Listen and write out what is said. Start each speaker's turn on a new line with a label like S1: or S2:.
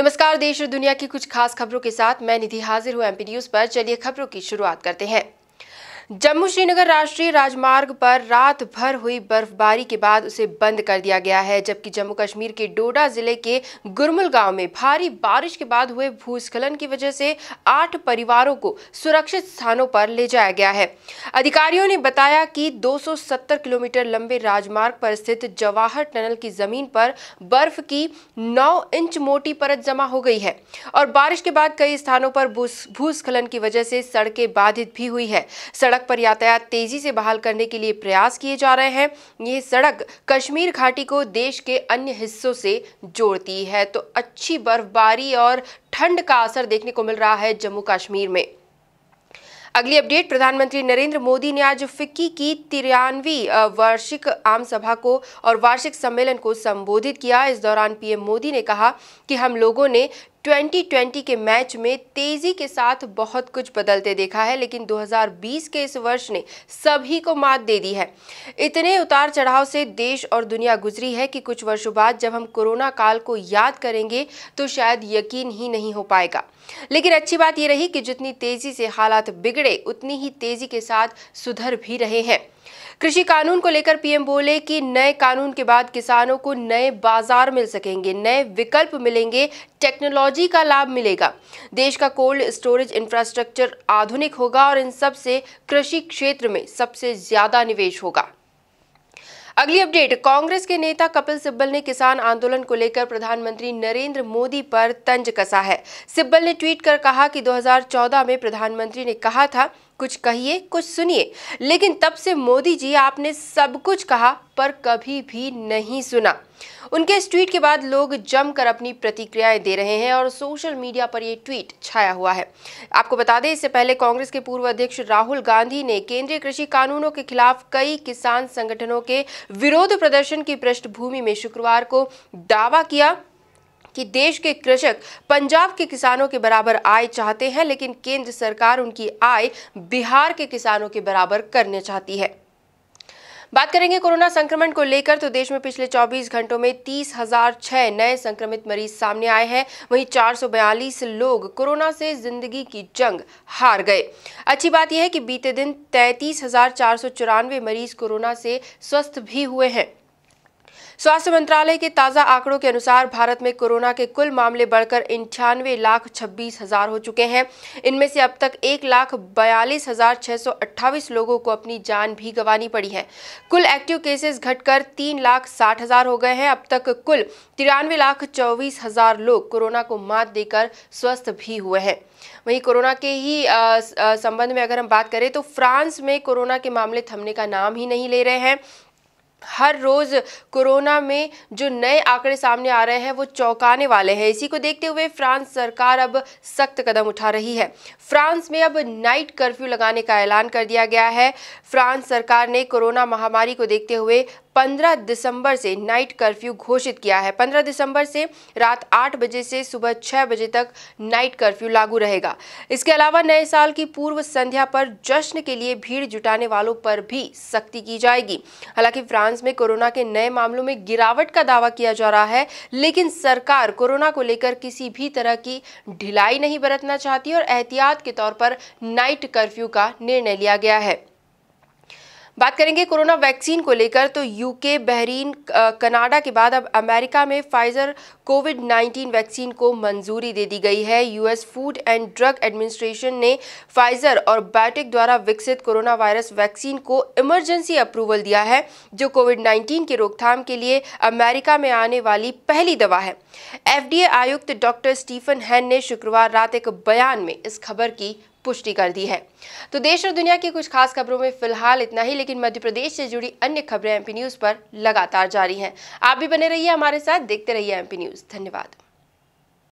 S1: नमस्कार देश और दुनिया की कुछ खास खबरों के साथ मैं निधि हाजिर हूँ एमपी न्यूज पर चलिए खबरों की शुरुआत करते हैं जम्मू श्रीनगर राष्ट्रीय राजमार्ग पर रात भर हुई बर्फबारी के बाद उसे बंद कर दिया गया है जबकि जम्मू कश्मीर के डोडा जिले के गुरमुल गांव में भारी बारिश के बाद हुए भूस्खलन की वजह से आठ परिवारों को सुरक्षित स्थानों पर ले जाया गया है अधिकारियों ने बताया कि 270 किलोमीटर लंबे राजमार्ग पर स्थित जवाहर टनल की जमीन पर बर्फ की नौ इंच मोटी परत जमा हो गई है और बारिश के बाद कई स्थानों पर भूस्खलन की वजह से सड़कें बाधित भी हुई है सड़क सड़क पर यातायात तेजी से बहाल करने के लिए प्रयास किए जा रहे हैं यह सड़क कश्मीर घाटी को देश के अन्य हिस्सों से जोड़ती है तो अच्छी बर्फबारी और ठंड का असर देखने को मिल रहा है जम्मू कश्मीर में अगली अपडेट प्रधानमंत्री नरेंद्र मोदी ने आज फिक्की की तिरानवी वार्षिक आम सभा को और वार्षिक सम्मेलन को संबोधित किया इस दौरान पीएम मोदी ने कहा कि हम लोगों ने 2020 के मैच में तेजी के साथ बहुत कुछ बदलते देखा है लेकिन 2020 के इस वर्ष ने सभी को मात दे दी है इतने उतार चढ़ाव से देश और दुनिया गुजरी है कि कुछ वर्षों बाद जब हम कोरोना काल को याद करेंगे तो शायद यकीन ही नहीं हो पाएगा लेकिन अच्छी बात यह रही कि जितनी तेजी से हालात बिगड़े उतनी ही तेजी के साथ सुधर भी रहे हैं कृषि कानून को लेकर पीएम बोले कि नए कानून के बाद किसानों को नए बाजार मिल सकेंगे नए विकल्प मिलेंगे टेक्नोलॉजी का लाभ मिलेगा देश का कोल्ड स्टोरेज इंफ्रास्ट्रक्चर आधुनिक होगा और इन सब से कृषि क्षेत्र में सबसे ज्यादा निवेश होगा अगली अपडेट कांग्रेस के नेता कपिल सिब्बल ने किसान आंदोलन को लेकर प्रधानमंत्री नरेंद्र मोदी पर तंज कसा है सिब्बल ने ट्वीट कर कहा कि 2014 में प्रधानमंत्री ने कहा था कुछ कहिए कुछ सुनिए लेकिन तब से मोदी जी आपने सब कुछ कहा पर कभी भी नहीं सुना उनके इस ट्वीट के बाद लोग जमकर अपनी प्रतिक्रियाएं दे रहे हैं और सोशल मीडिया पर ये ट्वीट छाया हुआ है आपको बता दें इससे पहले कांग्रेस के पूर्व अध्यक्ष राहुल गांधी ने केंद्रीय कृषि कानूनों के खिलाफ कई किसान संगठनों के विरोध प्रदर्शन की पृष्ठभूमि में शुक्रवार को दावा किया कि देश के कृषक पंजाब के किसानों के बराबर आय चाहते हैं लेकिन केंद्र सरकार उनकी आय बिहार के किसानों के बराबर करने चाहती है बात करेंगे कोरोना संक्रमण को लेकर तो देश में पिछले 24 घंटों में तीस हजार छह नए संक्रमित मरीज सामने आए हैं वहीं 442 लोग कोरोना से जिंदगी की जंग हार गए अच्छी बात यह है कि बीते दिन तैंतीस हजार चार सौ चौरानवे मरीज कोरोना से स्वस्थ भी हुए हैं स्वास्थ्य मंत्रालय के ताज़ा आंकड़ों के अनुसार भारत में कोरोना के कुल मामले बढ़कर इंठानवे लाख छब्बीस हजार हो चुके हैं इनमें से अब तक एक लाख बयालीस हजार छः सौ अट्ठावीस लोगों को अपनी जान भी गंवानी पड़ी है कुल एक्टिव केसेस घटकर तीन लाख साठ हजार हो गए हैं अब तक कुल तिरानवे लाख चौबीस हजार लोग कोरोना को मात देकर स्वस्थ भी हुए हैं वहीं कोरोना के ही संबंध में अगर हम बात करें तो फ्रांस में कोरोना के मामले थमने का नाम ही नहीं ले रहे हैं हर रोज़ कोरोना में जो नए आंकड़े सामने आ रहे हैं वो चौंकाने वाले हैं इसी को देखते हुए फ्रांस सरकार अब सख्त कदम उठा रही है फ्रांस में अब नाइट कर्फ्यू लगाने का ऐलान कर दिया गया है फ्रांस सरकार ने कोरोना महामारी को देखते हुए 15 दिसंबर से नाइट कर्फ्यू घोषित किया है 15 दिसंबर से रात 8 बजे से सुबह 6 बजे तक नाइट कर्फ्यू लागू रहेगा इसके अलावा नए साल की पूर्व संध्या पर जश्न के लिए भीड़ जुटाने वालों पर भी सख्ती की जाएगी हालांकि फ्रांस में कोरोना के नए मामलों में गिरावट का दावा किया जा रहा है लेकिन सरकार कोरोना को लेकर किसी भी तरह की ढिलाई नहीं बरतना चाहती और एहतियात के तौर पर नाइट कर्फ्यू का निर्णय लिया गया है बात करेंगे कोरोना वैक्सीन को लेकर तो यूके बहरीन कनाडा के बाद अब अमेरिका में फाइजर कोविड 19 वैक्सीन को मंजूरी दे दी गई है US food and drug administration ने फाइजर और बायोटेक द्वारा विकसित कोरोना वायरस वैक्सीन को इमरजेंसी अप्रूवल दिया है जो कोविड 19 की रोकथाम के लिए अमेरिका में आने वाली पहली दवा है एफ आयुक्त डॉक्टर स्टीफन हैन ने शुक्रवार रात एक बयान में इस खबर की पुष्टि कर दी है तो देश और दुनिया की कुछ खास खबरों में फिलहाल इतना ही लेकिन मध्य प्रदेश से जुड़ी अन्य खबरें एमपी न्यूज पर लगातार जारी हैं आप भी बने रहिए हमारे साथ देखते रहिए एमपी न्यूज धन्यवाद